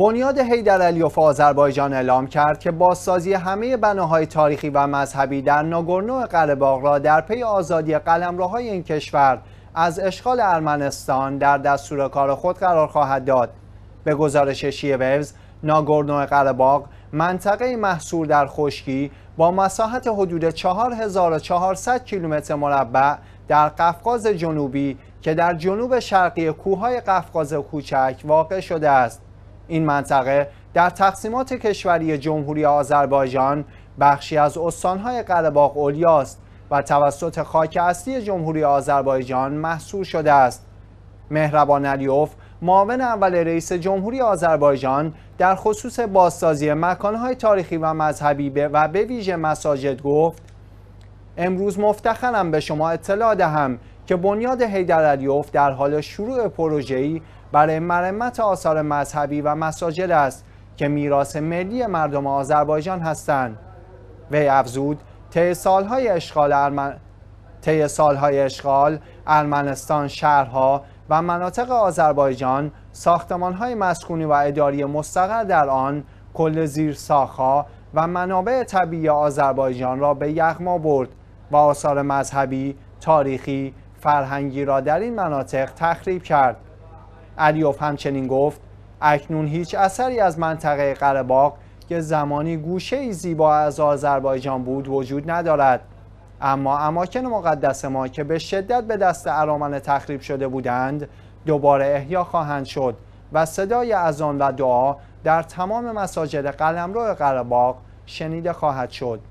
بنیاد حیدر علیوف آذربایجان اعلام کرد که بازسازی همه بناهای تاریخی و مذهبی در ناگورنو قرهباغ را در پی آزادی قلمروهای این کشور از اشغال ارمنستان در دستور کار خود قرار خواهد داد به گزارش شیه ووز ناگورنو قرهباغ منطقه محصور در خشکی با مساحت حدود 4400 کیلومتر مربع در قفقاز جنوبی که در جنوب شرقی کوههای قفقاز کوچک واقع شده است این منطقه در تقسیمات کشوری جمهوری آذربایجان بخشی از استانهای قرباق اولیاست و توسط خاک اصلی جمهوری آذربایجان محصور شده است مهربان علیوف معاون اول رئیس جمهوری آذربایجان در خصوص بازسازی مکانهای تاریخی و مذهبی و به ویژه مساجد گفت امروز مفتخرم به شما اطلاع دهم که بنیاد هیدرالیوف در حال شروع پروژه‌ای برای مرمت آثار مذهبی و مساجد است که میراث ملی مردم آذربایجان هستند وی افزود طی سالهای اشغال ارمن... طی سالهای اشغال ارمنستان شهرها و مناطق آذربایجان ساختمانهای مسکونی و اداری مستقر در آن کل زیر ساخها و منابع طبیعی آذربایجان را به یغما برد و آثار مذهبی، تاریخی فرهنگی را در این مناطق تخریب کرد علیوف همچنین گفت اکنون هیچ اثری از منطقه قرباق که زمانی گوشه ای زیبا از آذربایجان بود وجود ندارد اما اماکن مقدس ما که به شدت به دست ارامنه تخریب شده بودند دوباره احیا خواهند شد و صدای ازان و دعا در تمام مساجد قلمرو قرباق شنیده خواهد شد